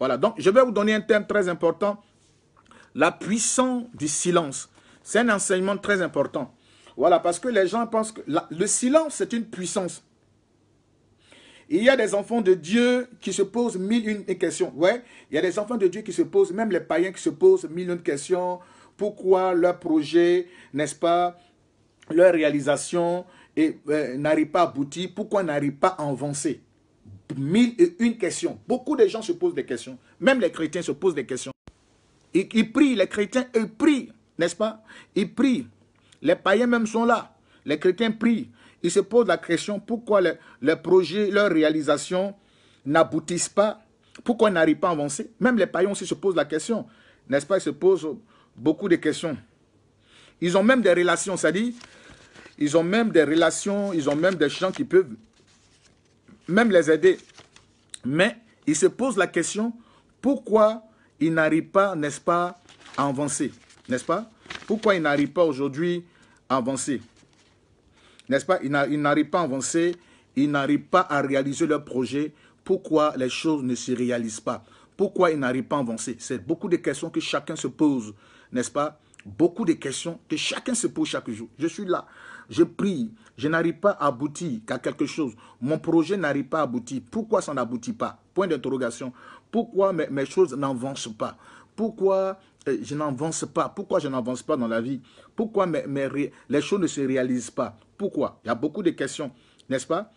Voilà, donc je vais vous donner un thème très important. La puissance du silence. C'est un enseignement très important. Voilà, parce que les gens pensent que le silence, c'est une puissance. Il y a des enfants de Dieu qui se posent mille une questions. Ouais, il y a des enfants de Dieu qui se posent, même les païens qui se posent mille une questions. Pourquoi leur projet, n'est-ce pas, leur réalisation euh, n'arrive pas à aboutir Pourquoi n'arrive pas à avancer mille et une questions. Beaucoup de gens se posent des questions. Même les chrétiens se posent des questions. Ils, prient, les chrétiens, ils prient, n'est-ce pas Ils prient. Les païens même sont là. Les chrétiens prient. Ils se posent la question pourquoi leurs projet, projets, leurs réalisations n'aboutissent pas. Pourquoi ils n'arrivent pas à avancer Même les païens aussi se posent la question. N'est-ce pas Ils se posent beaucoup de questions. Ils ont même des relations, ça dit. ils ont même des relations, ils ont même des gens qui peuvent même les aider. Mais il se pose la question, pourquoi il n'arrive pas, n'est-ce pas, à avancer N'est-ce pas Pourquoi il n'arrive pas aujourd'hui à avancer N'est-ce pas Il n'arrive pas à avancer, il n'arrive pas à réaliser leur projet. Pourquoi les choses ne se réalisent pas Pourquoi ils n'arrivent pas à avancer C'est beaucoup de questions que chacun se pose, n'est-ce pas Beaucoup de questions que chacun se pose chaque jour. Je suis là je prie, je n'arrive pas à aboutir qu'à quelque chose. Mon projet n'arrive pas à aboutir. Pourquoi ça n'aboutit pas Point d'interrogation. Pourquoi mes, mes choses n'avancent pas Pourquoi euh, je n'avance pas Pourquoi je n'avance pas dans la vie Pourquoi les choses ne se réalisent pas Pourquoi Il y a beaucoup de questions, n'est-ce pas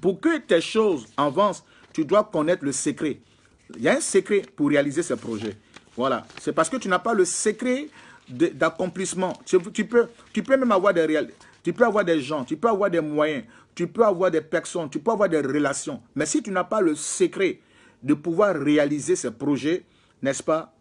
Pour que tes choses avancent, tu dois connaître le secret. Il y a un secret pour réaliser ce projet. Voilà. C'est parce que tu n'as pas le secret d'accomplissement. Tu, tu, peux, tu peux même avoir des, réalisations. Tu peux avoir des gens, tu peux avoir des moyens, tu peux avoir des personnes, tu peux avoir des relations. Mais si tu n'as pas le secret de pouvoir réaliser ces projets, n'est-ce pas,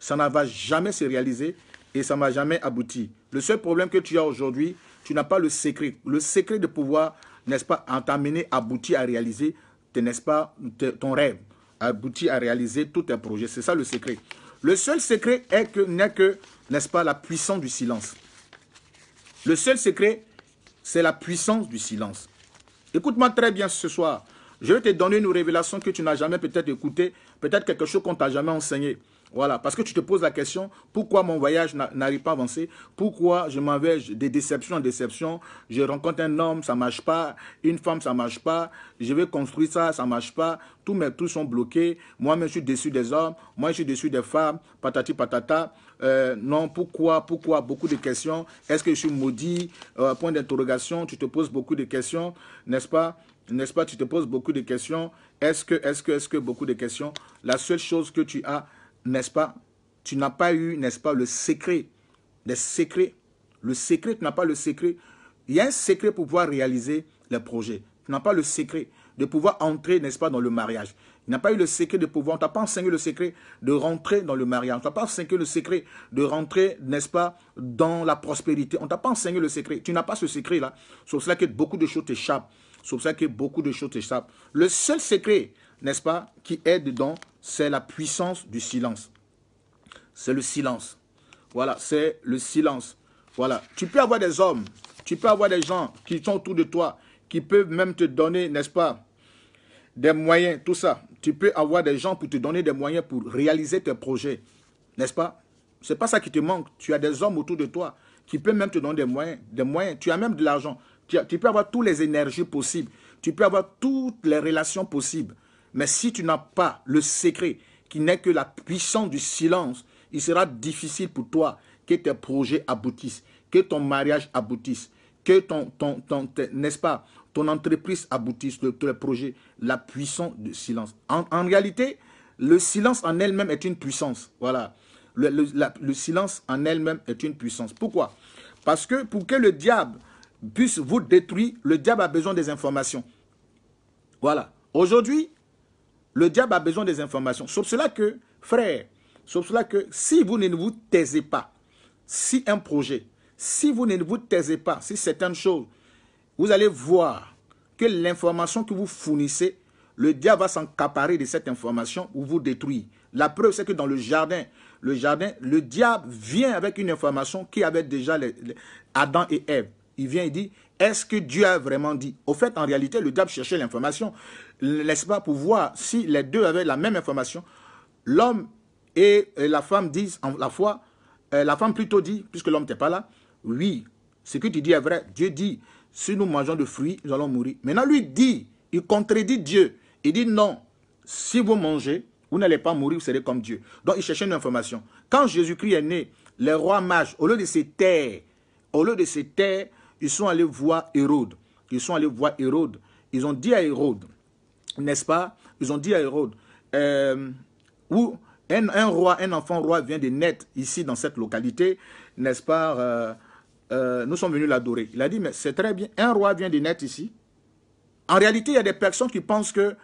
ça ne va jamais se réaliser et ça ne va jamais abouti. Le seul problème que tu as aujourd'hui, tu n'as pas le secret. Le secret de pouvoir, n'est-ce pas, t'amener, aboutir à réaliser, n'est-ce pas, ton rêve, aboutir à réaliser tous tes projets. C'est ça le secret. Le seul secret est que, n'est que, n'est-ce pas, la puissance du silence. Le seul secret, c'est la puissance du silence. Écoute-moi très bien ce soir. Je vais te donner une révélation que tu n'as jamais peut-être écoutée, peut-être quelque chose qu'on t'a jamais enseigné. Voilà, parce que tu te poses la question, pourquoi mon voyage n'arrive pas à avancer Pourquoi je m'en vais de déception en déception Je rencontre un homme, ça ne marche pas. Une femme, ça ne marche pas. Je vais construire ça, ça ne marche pas. Tous mes trucs sont bloqués. Moi-même, je suis déçu des hommes. Moi, je suis déçu des femmes. Patati patata. Euh, non, pourquoi, pourquoi Beaucoup de questions. Est-ce que je suis maudit euh, Point d'interrogation. Tu te poses beaucoup de questions, n'est-ce pas N'est-ce pas Tu te poses beaucoup de questions. Est-ce que, est-ce que, est-ce que beaucoup de questions La seule chose que tu as n'est-ce pas Tu n'as pas eu, n'est-ce pas, le secret, des secrets. Le secret, tu n'as pas le secret. Il y a un secret pour pouvoir réaliser les projets. Tu n'as pas le secret de pouvoir entrer, n'est-ce pas, dans le mariage. Tu n'as pas eu le secret de pouvoir, on t'a pas enseigné le secret de rentrer dans le mariage, on t'a pas enseigné le secret de rentrer, n'est-ce pas, dans la prospérité, on t'a pas enseigné le secret. Tu n'as pas ce secret-là. C'est cela que beaucoup de choses t'échappent. C'est cela que beaucoup de choses t'échappent. Le seul secret, n'est-ce pas, qui est dedans, c'est la puissance du silence. C'est le silence. Voilà, c'est le silence. Voilà, tu peux avoir des hommes, tu peux avoir des gens qui sont autour de toi, qui peuvent même te donner, n'est-ce pas, des moyens, tout ça. Tu peux avoir des gens pour te donner des moyens pour réaliser tes projets, n'est-ce pas C'est pas ça qui te manque. Tu as des hommes autour de toi qui peuvent même te donner des moyens, des moyens. Tu as même de l'argent. tu peux avoir toutes les énergies possibles. Tu peux avoir toutes les relations possibles. Mais si tu n'as pas le secret, qui n'est que la puissance du silence, il sera difficile pour toi que tes projets aboutissent, que ton mariage aboutisse, que ton, n'est-ce pas, ton entreprise aboutisse, le, le, projet, la puissance du silence. En, réalité, le silence en elle-même est une puissance. Voilà. Le, le silence en elle-même est une puissance. Pourquoi Parce que pour que le diable puisse vous détruire, le diable a besoin des informations. Voilà. Aujourd'hui, le diable a besoin des informations. Sauf cela que, frère, sauf cela que si vous ne vous taisez pas, si un projet, si vous ne vous taisez pas, si certaines choses, vous allez voir que l'information que vous fournissez, le diable va s'encaparer de cette information ou vous détruire. La preuve, c'est que dans le jardin, le jardin, le diable vient avec une information qui avait déjà les, Adam et Ève. Il vient, et dit, est-ce que Dieu a vraiment dit Au fait, en réalité, le diable cherchait l'information, n'est-ce pas, pour voir si les deux avaient la même information. L'homme et la femme disent, en la foi, euh, la femme plutôt dit, puisque l'homme n'était pas là, oui, ce que tu dis est vrai. Dieu dit, si nous mangeons de fruits, nous allons mourir. Maintenant, lui dit, il contredit Dieu. Il dit non, si vous mangez, vous n'allez pas mourir, vous serez comme Dieu. Donc, il cherchait une information. Quand Jésus-Christ est né, les rois mages, au lieu de se terres, au lieu de se taire, ils sont allés voir Hérode. Ils sont allés voir Hérode. Ils ont dit à Hérode, n'est-ce pas Ils ont dit à Hérode, euh, un, roi, un enfant roi vient de naître ici dans cette localité, n'est-ce pas euh, euh, Nous sommes venus l'adorer. Il a dit, mais c'est très bien, un roi vient de naître ici. En réalité, il y a des personnes qui pensent que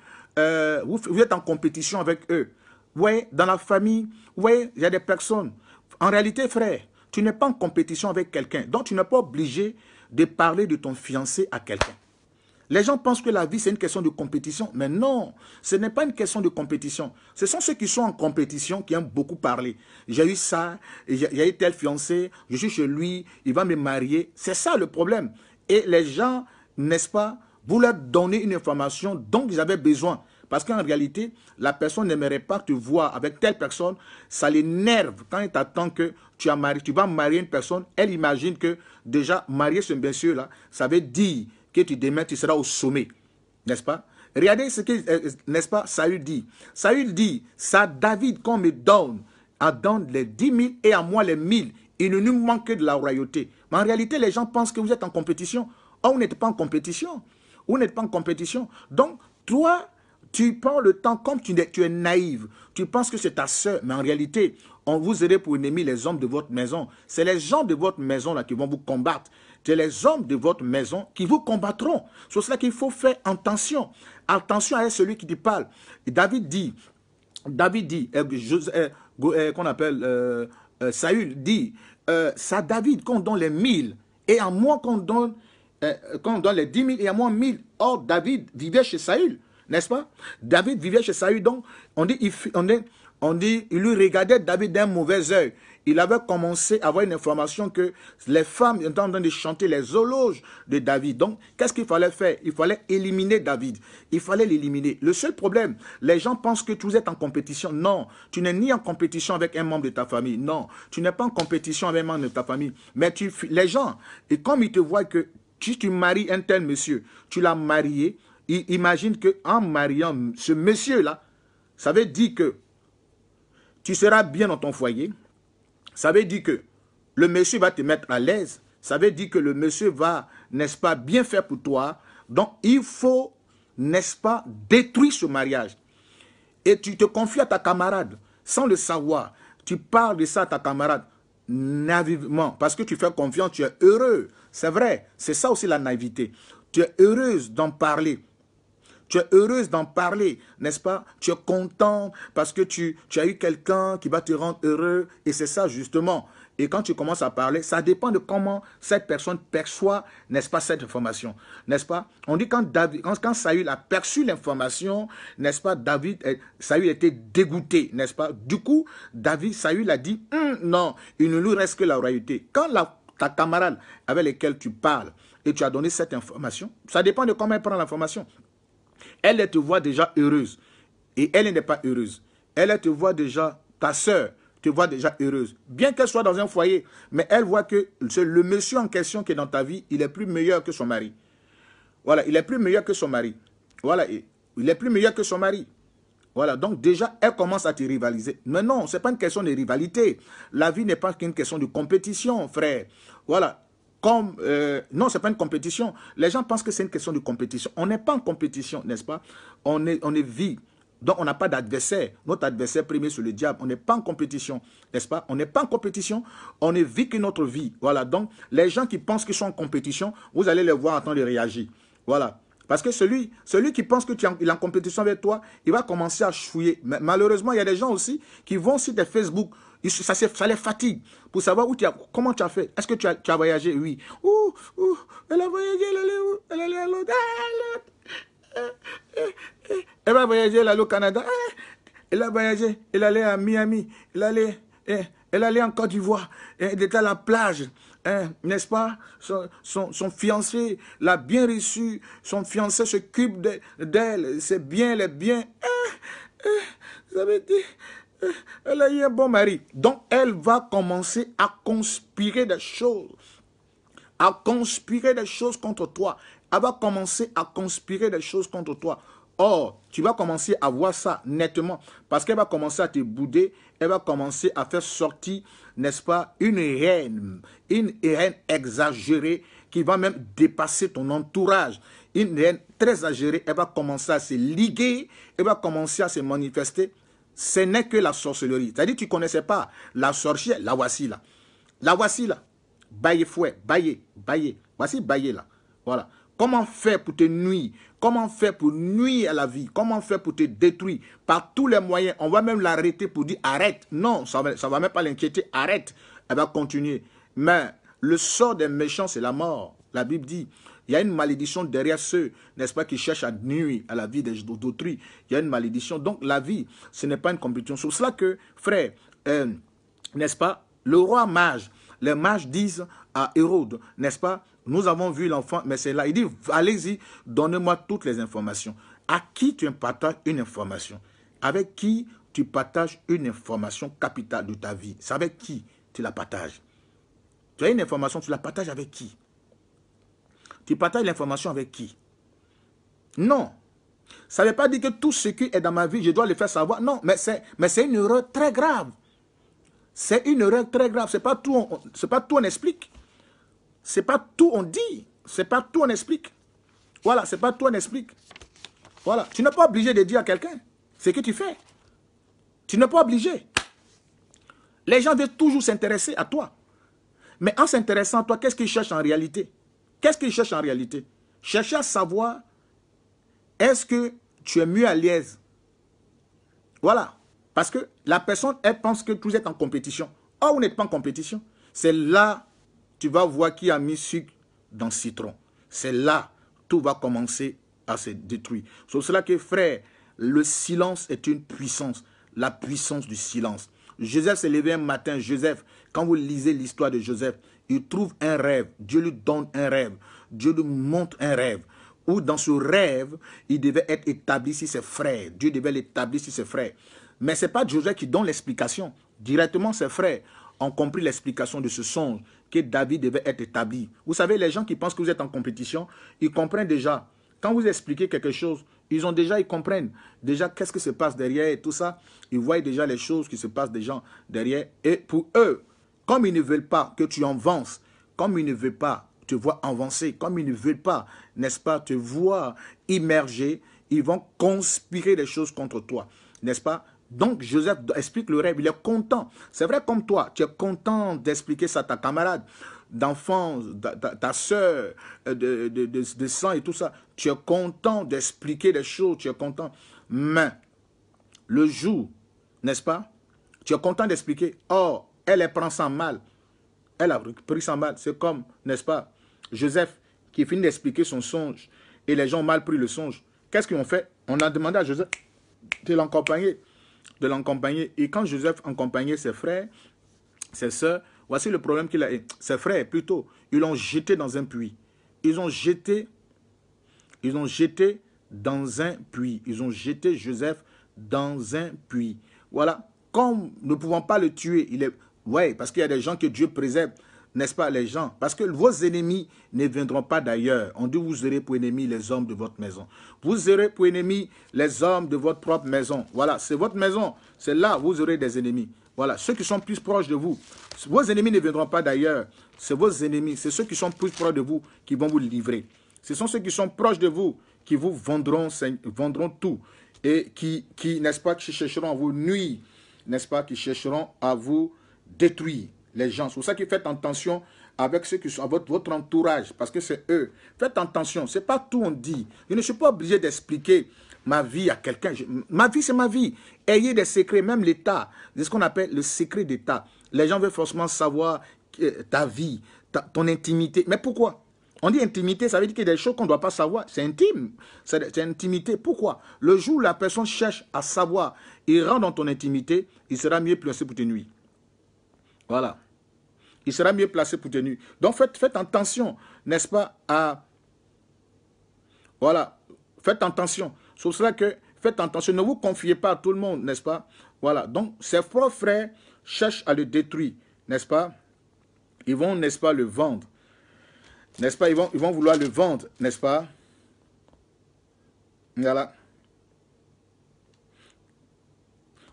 vous, vous, êtes en compétition avec eux. Oui, dans la famille, oui, il y a des personnes. En réalité, frère, tu n'es pas en compétition avec quelqu'un. Donc, tu n'es pas obligé de parler de ton fiancé à quelqu'un. Les gens pensent que la vie, c'est une question de compétition. Mais non, ce n'est pas une question de compétition. Ce sont ceux qui sont en compétition qui aiment beaucoup parler. J'ai eu ça, j'ai eu tel fiancé, je suis chez lui, il va me marier. C'est ça le problème. Et les gens, n'est-ce pas, vous leur donnez une information dont ils avaient besoin. Parce qu'en réalité, la personne n'aimerait pas te voir avec telle personne. Ça l'énerve quand elle t'attend que tu, as marié, tu vas marier une personne. Elle imagine que déjà, marier ce monsieur-là, ça veut dire que tu demain, tu seras au sommet. N'est-ce pas Regardez ce que, euh, euh, n'est-ce pas, Saül dit. Saül dit, ça David qu'on me donne, à donne les 10 000 et à moi les 1000. Il ne nous manque que de la royauté. Mais en réalité, les gens pensent que vous êtes en compétition. Or, vous n'êtes pas en compétition. Vous n'êtes pas en compétition. Donc, toi, tu prends le temps comme tu, es naïve. Tu penses que c'est ta sœur, mais en réalité, on vous aiderait pour ennemi les hommes de votre maison. C'est les gens de votre maison là qui vont vous combattre. C'est les hommes de votre maison qui vous combattront. C'est cela qu'il faut faire attention. Attention à celui qui te parle. David dit, David dit, euh, euh, euh, qu'on appelle Saül dit, c'est à David qu'on donne les mille et à moi qu'on donne, donne les dix mille et à moi mille. Or, David vivait chez Saül n'est-ce pas David vivait chez Saül, donc on dit, il, on il lui regardait David d'un mauvais oeil. Il avait commencé à avoir une information que les femmes étaient en train de chanter les horloges de David. Donc, qu'est-ce qu'il fallait faire Il fallait éliminer David. Il fallait l'éliminer. Le seul problème, les gens pensent que tu es en compétition. Non, tu n'es ni en compétition avec un membre de ta famille. Non, tu n'es pas en compétition avec un membre de ta famille. Mais tu, les gens, et comme ils te voient que si tu maries un tel monsieur, tu l'as marié, imagine qu'en mariant ce monsieur-là, ça veut dire que tu seras bien dans ton foyer. Ça veut dire que le monsieur va te mettre à l'aise. Ça veut dire que le monsieur va, n'est-ce pas, bien faire pour toi. Donc, il faut, n'est-ce pas, détruire ce mariage. Et tu te confies à ta camarade sans le savoir. Tu parles de ça à ta camarade naïvement parce que tu fais confiance, tu es heureux. C'est vrai, c'est ça aussi la naïveté. Tu es heureuse d'en parler. Tu es heureuse d'en parler, n'est-ce pas Tu es content parce que tu, tu as eu quelqu'un qui va te rendre heureux et c'est ça justement. Et quand tu commences à parler, ça dépend de comment cette personne perçoit, n'est-ce pas, cette information, n'est-ce pas On dit quand, David, quand, Saül a perçu l'information, n'est-ce pas, David, euh, Saül était dégoûté, n'est-ce pas Du coup, David, Saül a dit, hum, non, il ne lui reste que la royauté. Quand la, ta camarade avec laquelle tu parles et tu as donné cette information, ça dépend de comment elle prend l'information. Elle, te voit déjà heureuse. Et elle, n'est pas heureuse. Elle, te voit déjà, ta soeur, te voit déjà heureuse. Bien qu'elle soit dans un foyer, mais elle voit que le monsieur en question qui est dans ta vie, il est plus meilleur que son mari. Voilà, il est plus meilleur que son mari. Voilà, il est plus meilleur que son mari. Voilà, donc déjà, elle commence à te rivaliser. Mais non, ce n'est pas une question de rivalité. La vie n'est pas qu'une question de compétition, frère. Voilà, comme... Euh, non, c'est pas une compétition. Les gens pensent que c'est une question de compétition. On n'est pas en compétition, n'est-ce pas on est, on est vie. Donc, on n'a pas d'adversaire. Notre adversaire premier, c'est le diable. On n'est pas en compétition, n'est-ce pas On n'est pas en compétition. On ne vit que notre vie. Voilà. Donc, les gens qui pensent qu'ils sont en compétition, vous allez les voir en train de réagir. Voilà. Parce que celui, celui qui pense qu'il est en compétition avec toi, il va commencer à chouiller. Mais malheureusement, il y a des gens aussi qui vont sur tes Facebook ça, ça les fatigue pour savoir où tu as, comment tu as fait. Est-ce que tu as, voyagé Oui. elle a voyagé, elle allait où Elle à l'autre. Ah, ah, ah, elle va voyager, elle allait au Canada. Elle a voyagé, elle allait à Miami. Elle allait, eh, elle allait en Côte d'Ivoire. Eh, elle était à la plage eh, n'est-ce pas, son, fiancé l'a bien reçu, son fiancé s'occupe d'elle, c'est bien, elle est bien. ça veut dire, Elle a eu un bon mari. Donc, elle va commencer à conspirer des choses. À conspirer des choses contre toi. Elle va commencer à conspirer des choses contre toi. Or, tu vas commencer à voir ça nettement parce qu'elle va commencer à te bouder, elle va commencer à faire sortir, n'est-ce pas, une reine, une reine exagérée qui va même dépasser ton entourage. Une reine très exagérée, elle va commencer à se liguer, elle va commencer à se manifester, ce n'est que la sorcellerie. C'est-à-dire tu ne connaissais pas la sorcière, la voici là. La voici là. Baillé fouet, baillé, baillé. Voici baillé là. Voilà. Comment faire pour te nuire Comment faire pour nuire à la vie Comment faire pour te détruire Par tous les moyens, on va même l'arrêter pour dire arrête. Non, ça ne va même pas l'inquiéter, arrête. Elle va continuer. Mais le sort des méchants, c'est la mort. La Bible dit, il y a une malédiction derrière ceux, n'est-ce pas, qui cherchent à nuire à la vie d'autrui. Il y a une malédiction. Donc la vie, ce n'est pas une compétition. C'est cela que, frère, euh, n'est-ce pas, le roi mage, les mages disent à Hérode, n'est-ce pas, nous avons vu l'enfant, mais c'est là. Il dit, allez-y, donnez-moi toutes les informations. À qui tu partages une information Avec qui tu partages une information capitale de ta vie C'est avec qui tu la partages Tu as une information, tu la partages avec qui tu partages l'information avec qui Non. Ça ne veut pas dire que tout ce qui est dans ma vie, je dois le faire savoir. Non, mais c'est une erreur très grave. C'est une erreur très grave. Ce n'est pas, tout on, pas tout on explique. Ce n'est pas tout on dit. Ce n'est pas tout on explique. Voilà, ce n'est pas tout on explique. Voilà. Tu n'es pas obligé de dire à quelqu'un ce que tu fais. Tu n'es pas obligé. Les gens veulent toujours s'intéresser à toi. Mais en s'intéressant à toi, qu'est-ce qu'ils cherchent en réalité Qu'est-ce qu'il cherche en réalité Chercher à savoir, est-ce que tu es mieux à l'aise Voilà. Parce que la personne, elle pense que vous êtes en compétition. Or, vous n'êtes pas en compétition. C'est là, tu vas voir qui a mis sucre dans citron. C'est là, tout va commencer à se détruire. C'est cela que, frère, le silence est une puissance. La puissance du silence. Joseph s'est levé un matin. Joseph, quand vous lisez l'histoire de Joseph, il trouve un rêve, Dieu lui donne un rêve, Dieu lui montre un rêve, où dans ce rêve, il devait être établi sur ses frères, Dieu devait l'établir sur ses frères. Mais ce n'est pas Joseph qui donne l'explication, directement ses frères ont compris l'explication de ce songe, que David devait être établi. Vous savez, les gens qui pensent que vous êtes en compétition, ils comprennent déjà. Quand vous expliquez quelque chose, ils ont déjà, ils comprennent déjà qu'est-ce qui se passe derrière et tout ça. Ils voient déjà les choses qui se passent des gens derrière. Et pour eux, comme ils ne veulent pas que tu avances, comme ils ne veulent pas te voir avancer, comme ils ne veulent pas, n'est-ce pas, te voir immerger, ils vont conspirer des choses contre toi, n'est-ce pas donc Joseph explique le rêve, il est content. C'est vrai comme toi, tu es content d'expliquer ça à ta camarade, d'enfance, ta, soeur, euh, de, de, sang et tout ça. Tu es content d'expliquer les choses, tu es content. Mais le jour, n'est-ce pas Tu es content d'expliquer. Or, elle les prend sans mal. Elle a pris sans mal. C'est comme, n'est-ce pas, Joseph qui finit d'expliquer son songe et les gens ont mal pris le songe. Qu'est-ce qu'ils ont fait On a demandé à Joseph de l'accompagner. De l'accompagner. Et quand Joseph accompagnait ses frères, ses soeurs, voici le problème qu'il a. Ses frères, plutôt, ils l'ont jeté dans un puits. Ils ont jeté, ils ont jeté dans un puits. Ils ont jeté Joseph dans un puits. Voilà. Comme ne pouvant pas le tuer, il est, oui, parce qu'il y a des gens que Dieu préserve, n'est-ce pas, les gens. Parce que vos ennemis ne viendront pas d'ailleurs. On dit, vous aurez pour ennemis les hommes de votre maison. Vous aurez pour ennemis les hommes de votre propre maison. Voilà, c'est votre maison. C'est là où vous aurez des ennemis. Voilà, ceux qui sont plus proches de vous. Vos ennemis ne viendront pas d'ailleurs. C'est vos ennemis, c'est ceux qui sont plus proches de vous qui vont vous livrer. Ce sont ceux qui sont proches de vous qui vous vendront, vendront tout. Et qui, qui n'est-ce pas, qui chercheront à vous nuire. N'est-ce pas, qui chercheront à vous détruire les gens. C'est pour ça que faites attention avec ceux qui sont votre, entourage, parce que c'est eux. Faites attention, c'est pas tout on dit. Je ne suis pas obligé d'expliquer ma vie à quelqu'un. Ma vie, c'est ma vie. Ayez des secrets, même l'État. C'est ce qu'on appelle le secret d'État. Les gens veulent forcément savoir euh, ta vie, ton intimité. Mais pourquoi on dit intimité, ça veut dire qu'il y a des choses qu'on ne doit pas savoir. C'est intime. C'est intimité. Pourquoi Le jour où la personne cherche à savoir et rentre dans ton intimité, il sera mieux placé pour tes nuits. Voilà. Il sera mieux placé pour tenir. Donc faites, faites attention, n'est-ce pas, à... Voilà. Faites attention. Sauf cela que faites attention. Ne vous confiez pas à tout le monde, n'est-ce pas Voilà. Donc ses propres frères cherchent à le détruire, n'est-ce pas Ils vont, n'est-ce pas, le vendre. N'est-ce pas ils vont, ils vont vouloir le vendre, n'est-ce pas Voilà.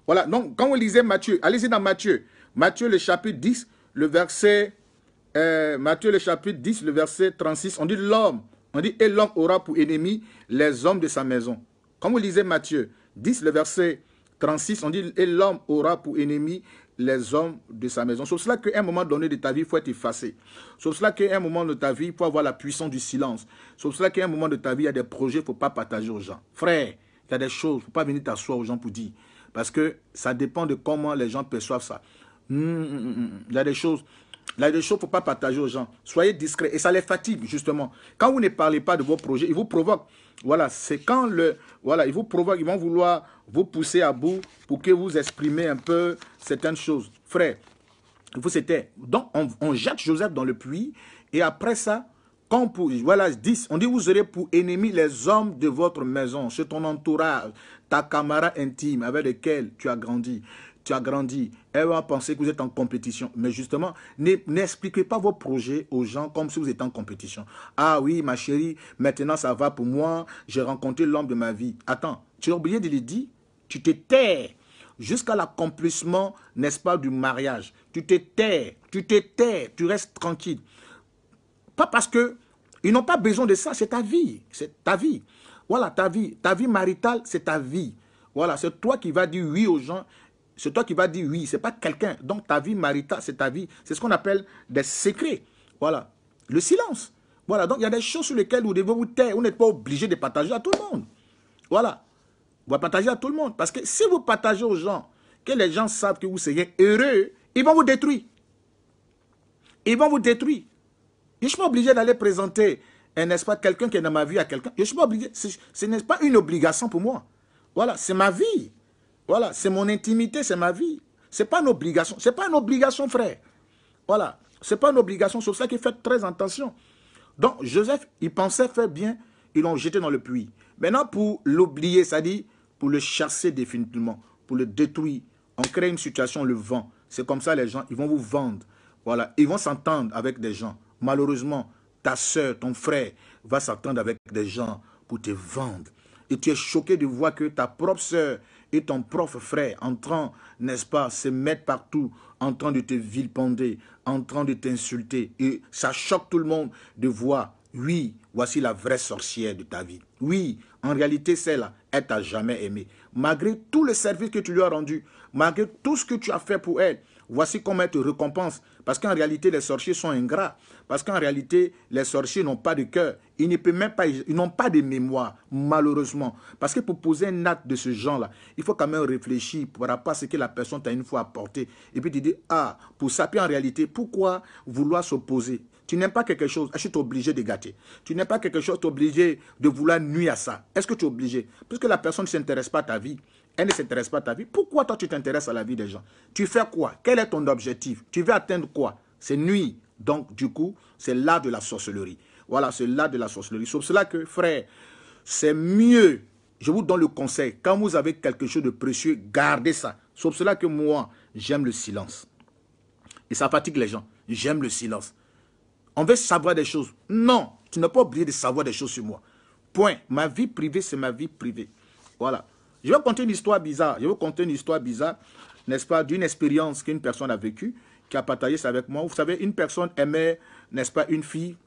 Voilà, donc quand vous lisez Matthieu, allez-y dans Matthieu. Matthieu le chapitre 10, le verset, euh, Matthieu le chapitre 10, le verset 36, on dit l'homme, on dit et l'homme aura pour ennemi les hommes de sa maison. Comme vous lisez Matthieu 10, le verset 36, on dit et l'homme aura pour ennemi les hommes de sa maison. Sauf cela qu'à un moment donné de ta vie, il faut être effacé. Sauf cela qu'à un moment de ta vie, il faut avoir la puissance du silence. Sauf cela qu'à un moment de ta vie, il y a des projets, qu'il ne faut pas partager aux gens. Frère, il y a des choses, il ne faut pas venir t'asseoir aux gens pour dire. Parce que ça dépend de comment les gens perçoivent ça. Hum, hum, hum, il y a des choses. a des choses, faut pas partager aux gens. Soyez discret. Et ça les fatigue, justement. Quand vous ne parlez pas de vos projets, ils vous provoquent. Voilà, c'est quand le... Voilà, ils vous provoquent, ils vont vouloir vous pousser à bout pour que vous exprimez un peu certaines choses. Frère, vous c'était... Donc, on, jette Joseph dans le puits. Et après ça, quand pour... Voilà, 10, on dit, vous aurez pour ennemi les hommes de votre maison, ceux ton entourage, ta camarade intime avec lesquels tu as grandi tu as grandi. Elle va penser que vous êtes en compétition. Mais justement, n'expliquez pas vos projets aux gens comme si vous étiez en compétition. Ah oui, ma chérie, maintenant ça va pour moi. J'ai rencontré l'homme de ma vie. Attends, tu as oublié de le dire. Tu te tais jusqu'à l'accomplissement, n'est-ce pas, du mariage. Tu te tais, tu te tais, tu restes tranquille. Pas parce que ils n'ont pas besoin de ça, c'est ta vie, c'est ta vie. Voilà, ta vie, ta vie maritale, c'est ta vie. Voilà, c'est toi qui vas dire oui aux gens c'est toi qui vas dire oui, c'est pas quelqu'un. Donc ta vie Marita, c'est ta vie. C'est ce qu'on appelle des secrets. Voilà. Le silence. Voilà. Donc il y a des choses sur lesquelles vous devez vous taire. Vous n'êtes pas obligé de partager à tout le monde. Voilà. Vous partager à tout le monde. Parce que si vous partagez aux gens que les gens savent que vous seriez heureux, ils vont vous détruire. Ils vont vous détruire. Je ne suis pas obligé d'aller présenter, eh, n'est-ce pas, quelqu'un qui est dans ma vie à quelqu'un. Je ne suis pas obligé. Ce n'est pas une obligation pour moi. Voilà, c'est ma vie. Voilà, c'est mon intimité, c'est ma vie. Ce n'est pas une obligation. Ce n'est pas une obligation, frère. Voilà, ce n'est pas une obligation. C'est ça qu'il fait très attention. Donc, Joseph, il pensait faire bien. Ils l'ont jeté dans le puits. Maintenant, pour l'oublier, cest dit, pour le chasser définitivement, pour le détruire, on crée une situation, le vent, C'est comme ça, les gens, ils vont vous vendre. Voilà, ils vont s'entendre avec des gens. Malheureusement, ta soeur, ton frère va s'entendre avec des gens pour te vendre. Et tu es choqué de voir que ta propre soeur et ton prof frère en train, n'est-ce pas, se mettre partout, en train de te vilipender en train de t'insulter. Et ça choque tout le monde de voir, oui, voici la vraie sorcière de ta vie. Oui, en réalité, celle-là, elle t'a jamais aimé. Malgré tout le service que tu lui as rendu, malgré tout ce que tu as fait pour elle, voici comment elle te récompense. Parce qu'en réalité, les sorciers sont ingrats. Parce qu'en réalité, les sorciers n'ont pas de cœur. Ils ne peuvent même pas, ils n'ont pas de mémoire, malheureusement. Parce que pour poser un acte de ce genre-là, il faut quand même réfléchir par rapport à ce que la personne t'a une fois apporté. Et puis tu dis, ah, pour ça, en réalité, pourquoi vouloir s'opposer tu n'aimes pas quelque chose, je suis obligé de gâter. Tu n'aimes pas quelque chose, tu es obligé de vouloir nuire à ça. Est-ce que tu es obligé Parce que la personne ne s'intéresse pas à ta vie. Elle ne s'intéresse pas à ta vie. Pourquoi toi, tu t'intéresses à la vie des gens Tu fais quoi Quel est ton objectif Tu veux atteindre quoi C'est nuit. Donc, du coup, c'est là de la sorcellerie. Voilà, c'est là de la sorcellerie. Sauf cela que, frère, c'est mieux. Je vous donne le conseil. Quand vous avez quelque chose de précieux, gardez ça. Sauf cela que moi, j'aime le silence. Et ça fatigue les gens. J'aime le silence. On veut savoir des choses. Non, tu n'as pas oublié de savoir des choses sur moi. Point. Ma vie privée, c'est ma vie privée. Voilà. Je vais vous conter une histoire bizarre. Je vais vous conter une histoire bizarre, n'est-ce pas, d'une expérience qu'une personne a vécue qui a partagé ça avec moi. Vous savez, une personne aimait, n'est-ce pas, une fille,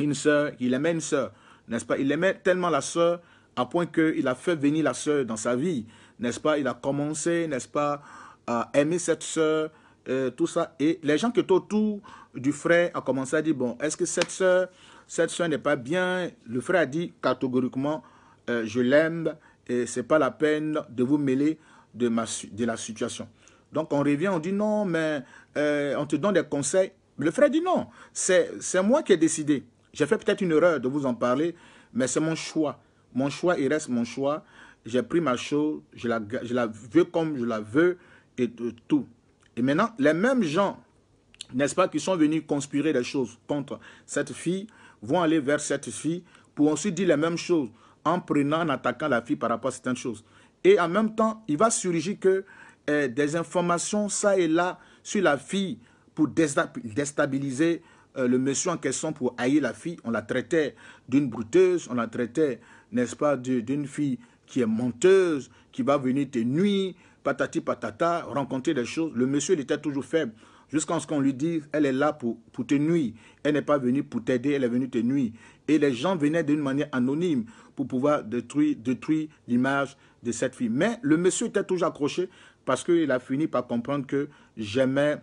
une sœur, il aimait une sœur, n'est-ce pas Il aimait tellement la sœur à point qu'il a fait venir la sœur dans sa vie, n'est-ce pas Il a commencé, n'est-ce pas, à aimer cette sœur, euh, tout ça. Et les gens qui étaient autour du frère ont commencé à dire, bon, est-ce que cette sœur, cette sœur n'est pas bien Le frère a dit catégoriquement, euh, je l'aime et c'est pas la peine de vous mêler de, ma, de la situation. Donc on revient, on dit non, mais euh, on te donne des conseils. Le frère dit non, c'est moi qui ai décidé. J'ai fait peut-être une erreur de vous en parler, mais c'est mon choix. Mon choix, il reste mon choix. J'ai pris ma chose, je la, je la veux comme je la veux et tout. Et maintenant, les mêmes gens, n'est-ce pas, qui sont venus conspirer des choses contre cette fille, vont aller vers cette fille pour ensuite dire les mêmes choses en prenant, en attaquant la fille par rapport à certaines choses. Et en même temps, il va surgir que eh, des informations ça et là sur la fille pour déstabiliser euh, le monsieur en question pour haïr la fille. On la traitait d'une bruteuse on la traitait, n'est-ce pas, d'une fille qui est menteuse, qui va venir te nuit, patati patata, rencontrer des choses. Le monsieur, il était toujours faible. Jusqu'à ce qu'on lui dise, elle est là pour, pour te nuire. Elle n'est pas venue pour t'aider, elle est venue te nuire. Et les gens venaient d'une manière anonyme pour pouvoir détruire, détruire l'image de cette fille. Mais le monsieur était toujours accroché parce qu'il a fini par comprendre que j'aimais,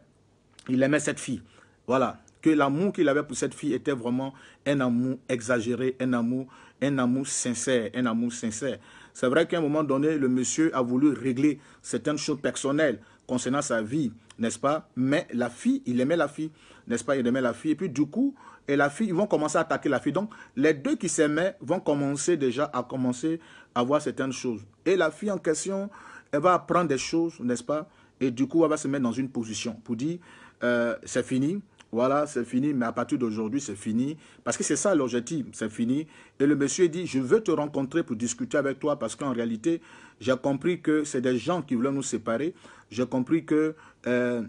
il aimait cette fille. Voilà, que l'amour qu'il avait pour cette fille était vraiment un amour exagéré, un amour, un amour sincère, un amour sincère. C'est vrai qu'à un moment donné, le monsieur a voulu régler certaines choses personnelles concernant sa vie, n'est-ce pas Mais la fille, il aimait la fille, n'est-ce pas Il aimait la fille. Et puis du coup, et la fille, ils vont commencer à attaquer la fille. Donc, les deux qui s'aimaient vont commencer déjà à commencer à voir certaines choses. Et la fille en question, elle va apprendre des choses, n'est-ce pas Et du coup, elle va se mettre dans une position pour dire, euh, c'est fini, voilà, c'est fini, mais à partir d'aujourd'hui, c'est fini. Parce que c'est ça l'objectif, c'est fini. Et le monsieur dit, je veux te rencontrer pour discuter avec toi, parce qu'en réalité, j'ai compris que c'est des gens qui voulaient nous séparer. J'ai compris que euh,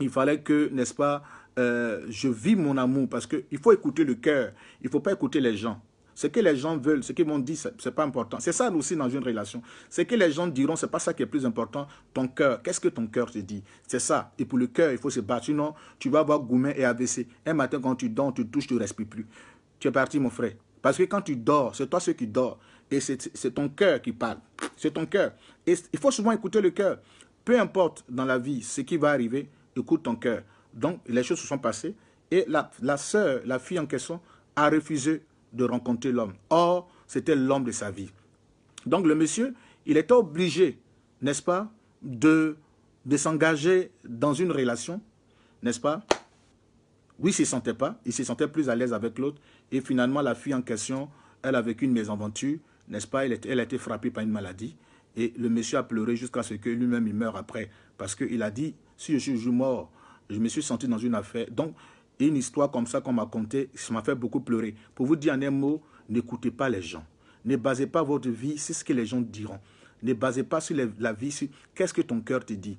il fallait que, n'est-ce pas, euh, je vis mon amour, parce qu'il faut écouter le cœur, il ne faut pas écouter les gens. Ce que les gens veulent, ce qu'ils vont dire, n'est pas important. C'est ça aussi dans une relation. Ce que les gens diront, ce n'est pas ça qui est plus important. Ton cœur, qu'est-ce que ton cœur te dit C'est ça. Et pour le cœur, il faut se battre. Sinon, tu vas avoir gourmet et AVC. Un matin, quand tu dors, tu touches, tu ne respires plus. Tu es parti, mon frère. Parce que quand tu dors, c'est toi ce qui dors. Et c'est ton cœur qui parle. C'est ton cœur. Et il faut souvent écouter le cœur. Peu importe dans la vie ce qui va arriver, écoute ton cœur. Donc, les choses se sont passées. Et la, la sœur, la fille en question, a refusé de rencontrer l'homme. Or, c'était l'homme de sa vie. Donc le monsieur, il était obligé, n'est-ce pas, de, de s'engager dans une relation, n'est-ce pas Oui, il ne se sentait pas, il se sentait plus à l'aise avec l'autre. Et finalement, la fille en question, elle a vécu une mésaventure, n'est-ce pas elle, a été frappée par une maladie. Et le monsieur a pleuré jusqu'à ce que lui-même il meure après. Parce qu'il a dit, si je suis mort, je me suis senti dans une affaire. Donc, une histoire comme ça qu'on m'a contée, ça m'a fait beaucoup pleurer. Pour vous dire en un mot, n'écoutez pas les gens. Ne basez pas votre vie sur ce que les gens diront. Ne basez pas sur la vie, sur qu'est-ce que ton cœur te dit.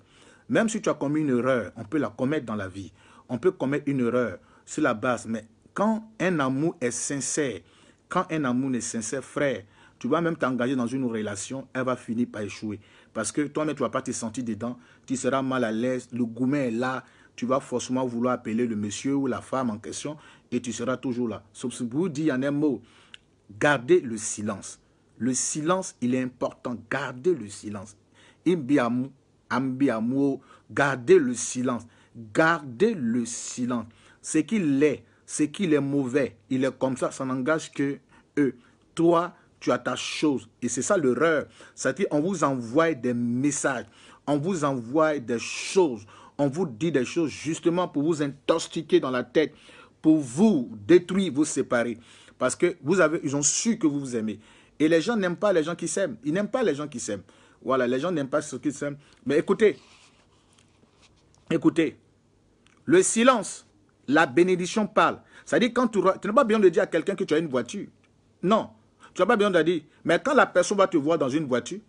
Même si tu as commis une erreur, on peut la commettre dans la vie. On peut commettre une erreur sur la base. Mais quand un amour est sincère, quand un amour est sincère, frère, tu vas même t'engager dans une relation, elle va finir par échouer. Parce que toi-même, tu ne vas pas te sentir dedans, tu seras mal à l'aise, le gourmet est là, tu vas forcément vouloir appeler le monsieur ou la femme en question et tu seras toujours là. vous dit en un mot, gardez le silence. Le silence, il est important. Gardez le silence. gardez le silence. Gardez le silence. Ce qu'il est, ce qu'il est mauvais, il est comme ça, ça n'engage que eux. Toi, tu as ta chose. Et c'est ça l'erreur. C'est-à-dire, on vous envoie des messages, on vous envoie des choses, on vous dit des choses justement pour vous intoxiquer dans la tête, pour vous détruire, vous séparer. Parce que vous avez, ils ont su que vous vous aimez. Et les gens n'aiment pas les gens qui s'aiment. Ils n'aiment pas les gens qui s'aiment. Voilà, les gens n'aiment pas ceux qui s'aiment. Mais écoutez, écoutez, le silence, la bénédiction parle. C'est-à-dire quand tu, tu n'as pas besoin de dire à quelqu'un que tu as une voiture. Non, tu n'as pas besoin de dire. Mais quand la personne va te voir dans une voiture,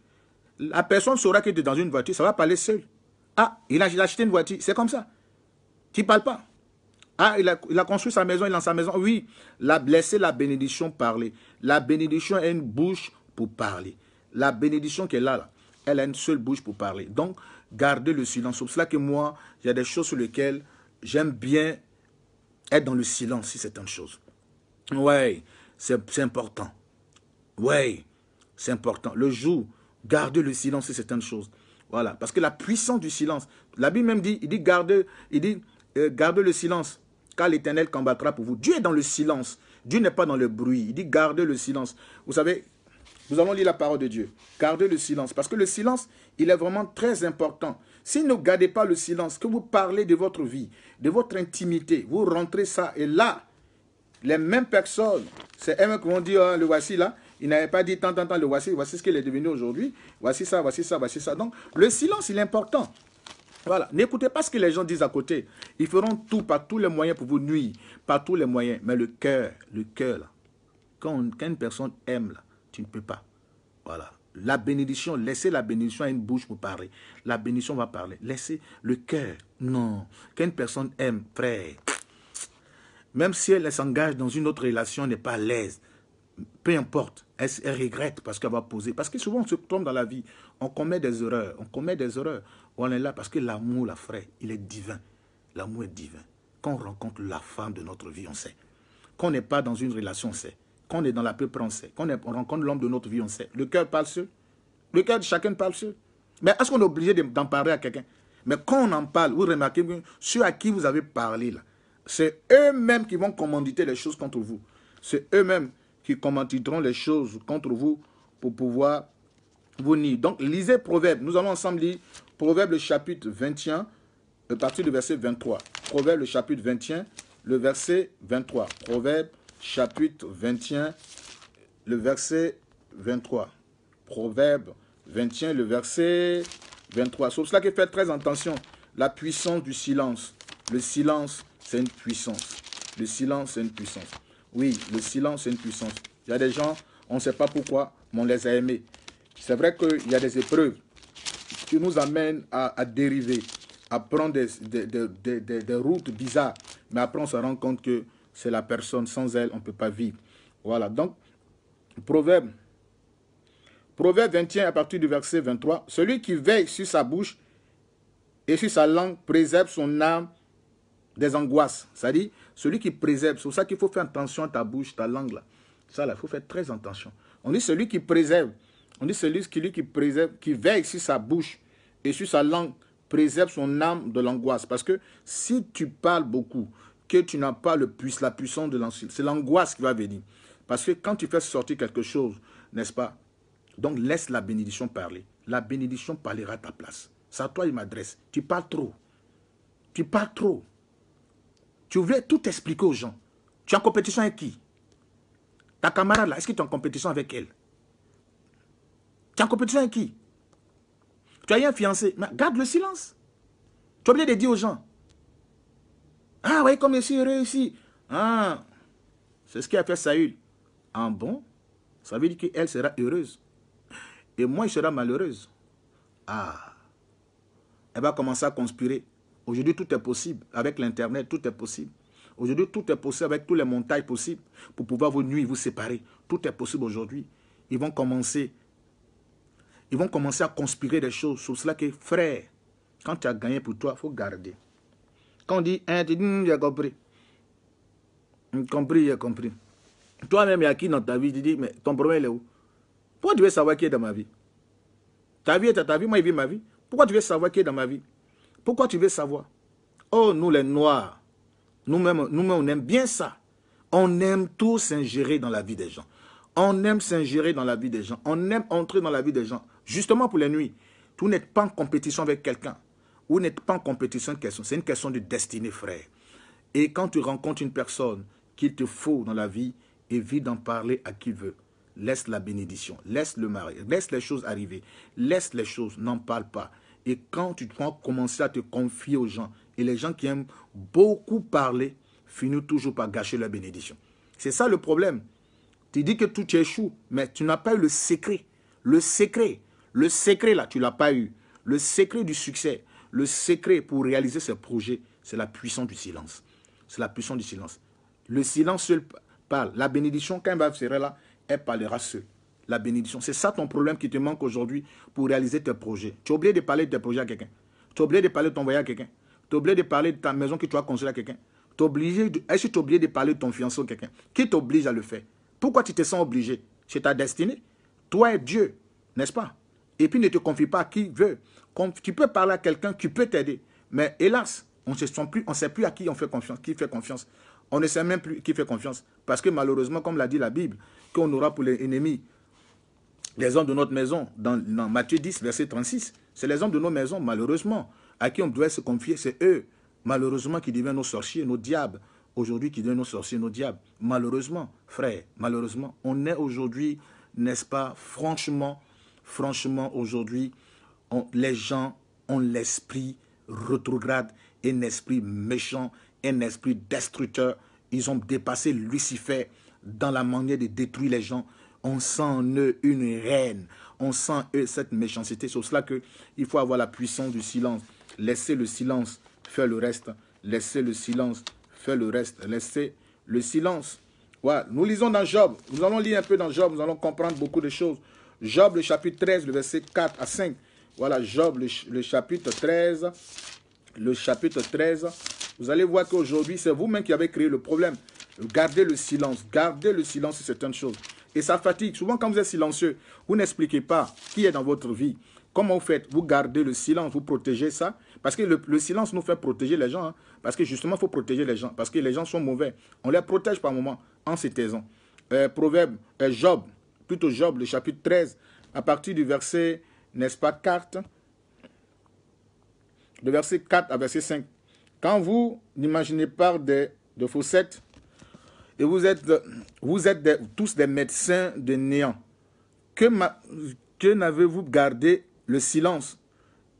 la personne saura que tu es dans une voiture, ça va parler seul. Ah, il a, acheté une voiture. C'est comme ça. Tu ne parles pas. Ah, il a, construit sa maison, il est dans sa maison. Oui, la blessée, la bénédiction, parler. La bénédiction a une bouche pour parler. La bénédiction qui est là, elle a une seule bouche pour parler. Donc, gardez le silence. C'est pour cela que moi, il y a des choses sur lesquelles j'aime bien être dans le silence, si c'est une chose. Ouais, c'est important. Ouais, c'est important. Le jour, gardez le silence, si c'est une chose. Voilà, parce que la puissance du silence, la Bible même dit, il dit garde, il dit, euh, garde le silence, car l'Éternel combattra pour vous. Dieu est dans le silence, Dieu n'est pas dans le bruit. Il dit gardez le silence. Vous savez, nous allons lire la parole de Dieu. Gardez le silence, parce que le silence, il est vraiment très important. Si ne gardez pas le silence, que vous parlez de votre vie, de votre intimité, vous rentrez ça et là, les mêmes personnes, c'est elles qui vont dire, hein, le voici là, il n'avait pas dit tant, tant, tant, le voici, voici ce qu'il est devenu aujourd'hui, voici ça, voici ça, voici ça. Donc, le silence, il est important. Voilà, n'écoutez pas ce que les gens disent à côté. Ils feront tout, par tous les moyens pour vous nuire, par tous les moyens. Mais le cœur, le cœur, là, quand, une personne aime, là, tu ne peux pas. Voilà. La bénédiction, laissez la bénédiction à une bouche pour parler. La bénédiction va parler. Laissez le cœur. Non. Quand une personne aime, frère, même si elle s'engage dans une autre relation, n'est pas à l'aise, peu importe. Elle, regrette parce qu'elle va poser. Parce que souvent, on se trompe dans la vie. On commet des erreurs. On commet des erreurs. On est là parce que l'amour, la frère, il est divin. L'amour est divin. Quand on rencontre la femme de notre vie, on sait. Quand on n'est pas dans une relation, on sait. Quand on est dans la peur, on sait. Quand on, rencontre l'homme de notre vie, on sait. Le cœur parle seul. Le cœur de chacun parle seul. Mais est-ce qu'on est obligé d'en parler à quelqu'un Mais quand on en parle, vous remarquez que ceux à qui vous avez parlé, là, c'est eux-mêmes qui vont commanditer les choses contre vous. C'est eux-mêmes qui commenteront les choses contre vous pour pouvoir vous nier. Donc, lisez Proverbe. Nous allons ensemble lire Proverbe chapitre 21, à partir du verset 23. Proverbe le chapitre 21, le verset 23. Proverbe chapitre 21, le verset 23. Proverbe 21, le verset 23. Sauf cela que fait très attention. La puissance du silence. Le silence, c'est une puissance. Le silence, c'est une puissance. Oui, le silence, est une puissance. Il y a des gens, on ne sait pas pourquoi, mais on les a aimés. C'est vrai qu'il y a des épreuves qui nous amènent à, dériver, à prendre des, routes bizarres. Mais après, on se rend compte que c'est la personne. Sans elle, on ne peut pas vivre. Voilà. Donc, proverbe. Proverbe 21, à partir du verset 23. Celui qui veille sur sa bouche et sur sa langue préserve son âme des angoisses. cest à celui qui préserve, c'est pour ça qu'il faut faire attention à ta bouche, ta langue là. Ça là, il faut faire très attention. On dit celui qui préserve, on dit celui qui préserve, qui veille sur sa bouche et sur sa langue, préserve son âme de l'angoisse. Parce que si tu parles beaucoup, que tu n'as pas le la puissance de l'ancien c'est l'angoisse qui va venir. Parce que quand tu fais sortir quelque chose, n'est-ce pas Donc laisse la bénédiction parler. La bénédiction parlera à ta place. C'est à toi il m'adresse. Tu parles trop. Tu parles trop. Tu voulais tout expliquer aux gens. Tu es en compétition avec qui Ta camarade là, est-ce que tu es en compétition avec elle Tu es en compétition avec qui Tu as eu un fiancé. Mais garde le silence. Tu as oublié de dire aux gens. Ah, voyez comme je suis réussi. Ah, c'est ce qui a fait Saül. En bon, ça veut dire qu'elle sera heureuse. Et moi, je serai malheureuse. Ah, elle va commencer à conspirer. Aujourd'hui, tout est possible. Avec l'Internet, tout est possible. Aujourd'hui, tout est possible avec tous les montages possibles pour pouvoir vous nuire, vous séparer. Tout est possible aujourd'hui. Ils vont commencer. Ils vont commencer à conspirer des choses. Sur cela que, frère, quand tu as gagné pour toi, il faut garder. Quand on dit, hein, tu dis, j'ai compris. compris, j'ai compris. Toi-même, il y a qui dans ta vie, tu dis, mais ton problème, il est où Pourquoi tu veux savoir qui est dans ma vie Ta vie est ta vie, moi, il vit ma vie. Pourquoi tu veux savoir qui est dans ma vie pourquoi tu veux savoir Oh, nous les Noirs, nous-mêmes, nous on aime bien ça. On aime tout s'ingérer dans la vie des gens. On aime s'ingérer dans la vie des gens. On aime entrer dans la vie des gens. Justement pour les nuits. tout n'êtes pas en compétition avec quelqu'un. Tu n'êtes pas en compétition. C'est une question de destinée, frère. Et quand tu rencontres une personne qu'il te faut dans la vie, évite d'en parler à qui veut. Laisse la bénédiction. Laisse le mari. Laisse les choses arriver. Laisse les choses. N'en parle pas. Et quand tu dois commencer à te confier aux gens, et les gens qui aiment beaucoup parler, finissent toujours par gâcher leur bénédiction. C'est ça le problème. Tu dis que tout échoue, mais tu n'as pas eu le secret. Le secret, le secret là, tu l'as pas eu. Le secret du succès, le secret pour réaliser ce projet, c'est la puissance du silence. C'est la puissance du silence. Le silence seul parle. La bénédiction, quand elle va là, elle parlera seule la bénédiction. C'est ça ton problème qui te manque aujourd'hui pour réaliser tes projets. Tu as oublié de parler de tes projets à quelqu'un. Tu as oublié de parler de ton voyage à quelqu'un. Tu as oublié de parler de ta maison que tu as construite à quelqu'un. Tu Est-ce que tu as oublié de parler de ton fiancé à quelqu'un Qui t'oblige à le faire Pourquoi tu te sens obligé C'est ta destinée. Toi et Dieu, n'est-ce pas Et puis ne te confie pas à qui veut. Tu peux parler à quelqu'un qui peut t'aider. Mais hélas, on ne sent plus, on sait plus à qui on fait confiance, qui fait confiance. On ne sait même plus qui fait confiance. Parce que malheureusement, comme l'a dit la Bible, qu'on aura pour les ennemis, les hommes de notre maison, dans, Matthieu 10, verset 36, c'est les hommes de nos maisons, malheureusement, à qui on doit se confier, c'est eux, malheureusement, qui deviennent nos sorciers, nos diables. Aujourd'hui, qui deviennent nos sorciers, nos diables. Malheureusement, frère, malheureusement, on est aujourd'hui, n'est-ce pas, franchement, franchement, aujourd'hui, les gens ont l'esprit rétrograde, un esprit méchant, un esprit destructeur. Ils ont dépassé Lucifer dans la manière de détruire les gens. On sent en eux une reine. On sent eux cette méchanceté. C'est pour cela qu'il faut avoir la puissance du silence. Laissez le silence faire le reste. Laissez le silence faire le reste. Laissez le silence. Voilà. Nous lisons dans Job. Nous allons lire un peu dans Job. Nous allons comprendre beaucoup de choses. Job, le chapitre 13, le verset 4 à 5. Voilà, Job, le, chapitre 13. Le chapitre 13. Vous allez voir qu'aujourd'hui, c'est vous-même qui avez créé le problème. Gardez le silence. Gardez le silence sur certaines choses. Et ça fatigue. Souvent, quand vous êtes silencieux, vous n'expliquez pas qui est dans votre vie. Comment vous faites Vous gardez le silence, vous protégez ça. Parce que le, silence nous fait protéger les gens. Hein. Parce que justement, il faut protéger les gens. Parce que les gens sont mauvais. On les protège par moment en ces taisant. Euh, proverbe, euh, Job, plutôt Job, le chapitre 13, à partir du verset, n'est-ce pas, 4. De verset 4 à verset 5. Quand vous n'imaginez pas des de faussettes, et vous êtes, vous êtes tous des médecins de néant. Que, que n'avez-vous gardé le silence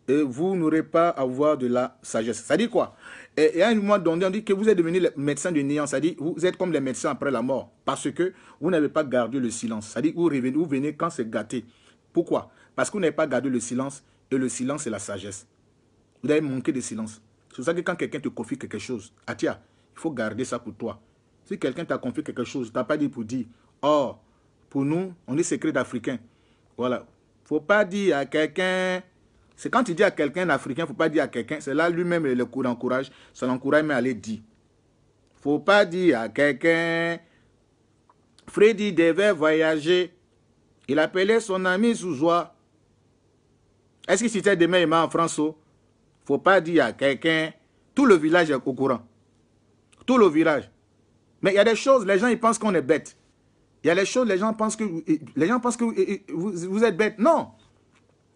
et vous n'aurez pas avoir de la sagesse. Ça dit quoi et, à un moment donné, on dit que vous êtes devenus les médecins de néant. Ça dit vous êtes comme les médecins après la mort parce que vous n'avez pas gardé le silence. Ça dit vous revenez, vous venez quand c'est gâté. Pourquoi Parce que vous n'avez pas gardé le silence et le silence c'est la sagesse. Vous avez manqué de silence. C'est pour ça que quand quelqu'un te confie quelque chose, Atia, il faut garder ça pour toi. Si quelqu'un t'a confié quelque chose, tu n'as pas dit pour dire, oh, pour nous, on est secret d'Africain. Voilà. faut pas dire à quelqu'un... C'est quand tu dis à quelqu'un d'Africain, faut pas dire à quelqu'un. C'est là lui-même le l'encourage, Ça l'encourage mais à le dire. faut pas dire à quelqu'un... Freddy devait voyager. Il appelait son ami Zouzoua. Est-ce que c'était demain il m'a en France oh? faut pas dire à quelqu'un. Tout le village est au courant. Tout le village. Mais il y a des choses, les gens ils pensent qu'on est bête. Il y a des choses, les gens pensent que, les gens pensent que vous, êtes bête. Non.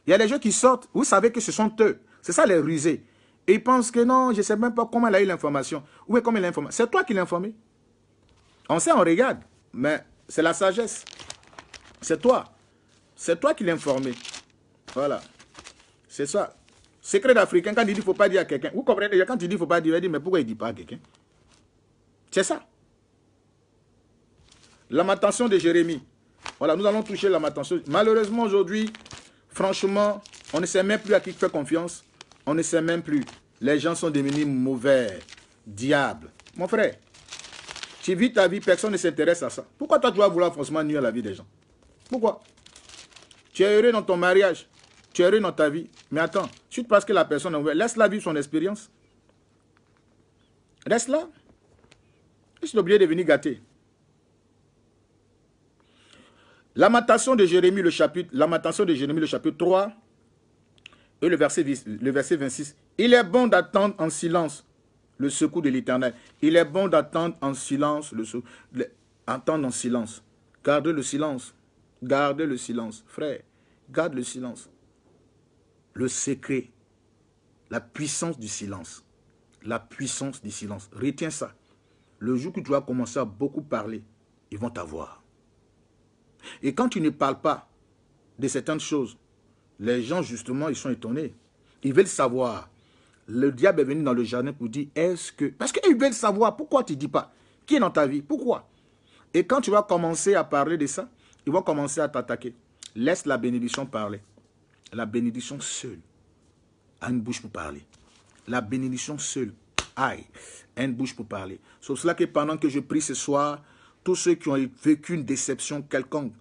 Il y a des gens qui sortent, vous savez que ce sont eux. C'est ça les rusés. Et ils pensent que non, je ne sais même pas comment elle a eu l'information. Où est comment elle a informé C'est toi qui l'as informé. On sait, on regarde. Mais c'est la sagesse. C'est toi. C'est toi qui l'as informé. Voilà. C'est ça. Secret d'Africain, quand il dit qu'il ne faut pas dire à quelqu'un. Vous comprenez quand il dit qu'il ne faut pas dire, il dit mais pourquoi il ne dit pas à quelqu'un C'est ça. La Lamentation de Jérémie. Voilà, nous allons toucher la lamentation. Malheureusement, aujourd'hui, franchement, on ne sait même plus à qui faire confiance. On ne sait même plus. Les gens sont devenus mauvais, Diable. Mon frère, tu vis ta vie, personne ne s'intéresse à ça. Pourquoi toi, tu vouloir forcément nuire à la vie des gens Pourquoi Tu es heureux dans ton mariage, tu es heureux dans ta vie. Mais attends, suite parce que la personne est laisse-la vivre son expérience. Reste là. Je suis obligé de venir gâter. L'amantation de Jérémie, le chapitre, de Jérémie, le chapitre 3 et le verset, le verset 26. Il est bon d'attendre en silence le secours de l'Éternel. Il est bon d'attendre en silence le Attendre en silence. Gardez le silence. Gardez le silence. Frère, garde le silence. Le secret. La puissance du silence. La puissance du silence. Retiens ça. Le jour que tu vas commencer à beaucoup parler, ils vont t'avoir. Et quand tu ne parles pas de certaines choses, les gens, justement, ils sont étonnés. Ils veulent savoir. Le diable est venu dans le jardin pour dire, est-ce que... Parce qu'ils veulent savoir pourquoi tu ne dis pas. Qui est dans ta vie Pourquoi Et quand tu vas commencer à parler de ça, ils vont commencer à t'attaquer. Laisse la bénédiction parler. La bénédiction seule a une bouche pour parler. La bénédiction seule aïe, une bouche pour parler. Sauf cela que pendant que je prie ce soir, tous ceux qui ont vécu une déception quelconque,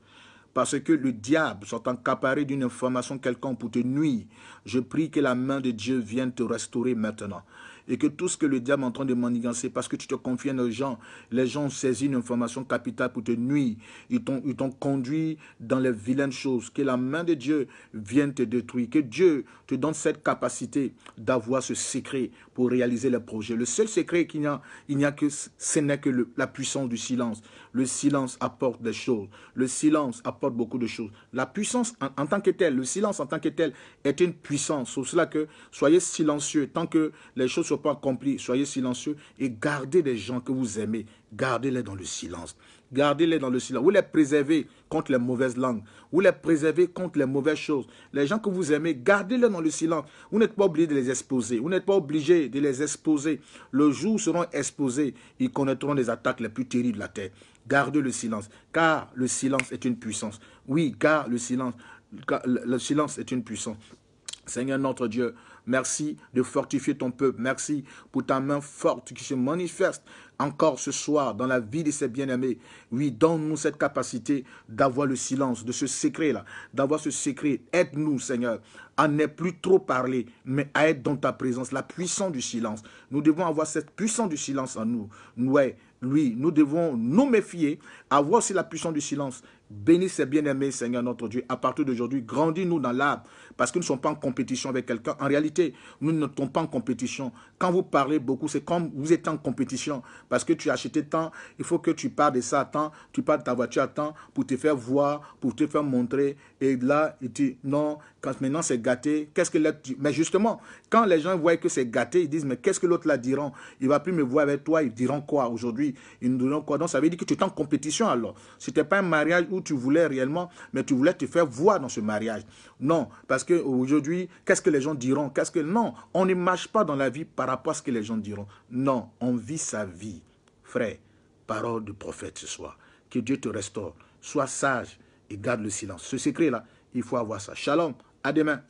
parce que le diable s'est encaparé d'une information quelconque pour te nuire, je prie que la main de Dieu vienne te restaurer maintenant et que tout ce que le diable est en train de manigancer, parce que tu te confies à nos gens, les gens ont saisi une information capitale pour te nuire. Ils t'ont conduit dans les vilaines choses. Que la main de Dieu vienne te détruire. Que Dieu te donne cette capacité d'avoir ce secret pour réaliser les projets. Le seul secret qu'il n'y a, il n'y a que, ce n'est que la puissance du silence. Le silence apporte des choses. Le silence apporte beaucoup de choses. La puissance en, tant que telle, le silence en tant que tel est une puissance. C'est cela que soyez silencieux tant que les choses sont pas accompli, soyez silencieux et gardez les gens que vous aimez, gardez-les dans le silence. Gardez-les dans le silence. Vous les préservez contre les mauvaises langues. Vous les préservez contre les mauvaises choses. Les gens que vous aimez, gardez-les dans le silence. Vous n'êtes pas obligé de les exposer. Vous n'êtes pas obligé de les exposer. Le jour seront exposés, ils connaîtront les attaques les plus terribles de la terre. Gardez le silence, car le silence est une puissance. Oui, car le silence, le silence est une puissance. Seigneur notre Dieu, Merci de fortifier ton peuple. Merci pour ta main forte qui se manifeste encore ce soir dans la vie de ses bien-aimés. Oui, donne-nous cette capacité d'avoir le silence, de ce secret-là, d'avoir ce secret. Aide-nous, Seigneur, à ne plus trop parler, mais à être dans ta présence, la puissance du silence. Nous devons avoir cette puissance du silence en nous. Oui, lui, nous devons nous méfier, avoir aussi la puissance du silence bénissez bien aimé Seigneur notre Dieu. À partir d'aujourd'hui, grandis-nous dans l'âme, parce que nous ne sommes pas en compétition avec quelqu'un. En réalité, nous ne sommes pas en compétition. Quand vous parlez beaucoup, c'est comme vous êtes en compétition, parce que tu as acheté tant, il faut que tu parles de ça à temps, tu parles de ta voiture à temps, pour te faire voir, pour te faire montrer. Et là, il dit, non, quand maintenant c'est gâté, qu'est-ce que l'autre... Mais justement, quand les gens voient que c'est gâté, ils disent, mais qu'est-ce que l'autre là diront Il ne va plus me voir avec toi, ils diront quoi aujourd'hui Ils nous diront quoi Donc ça veut dire que tu es en compétition alors. Ce n'était pas un mariage où tu voulais réellement, mais tu voulais te faire voir dans ce mariage. Non, parce qu'aujourd'hui, qu'est-ce que les gens diront Qu'est-ce que... Non, on ne marche pas dans la vie par rapport à ce que les gens diront. Non, on vit sa vie. Frère, parole du prophète ce soir. Que Dieu te restaure. Sois sage et garde le silence. Ce secret-là, il faut avoir ça. Shalom. À demain.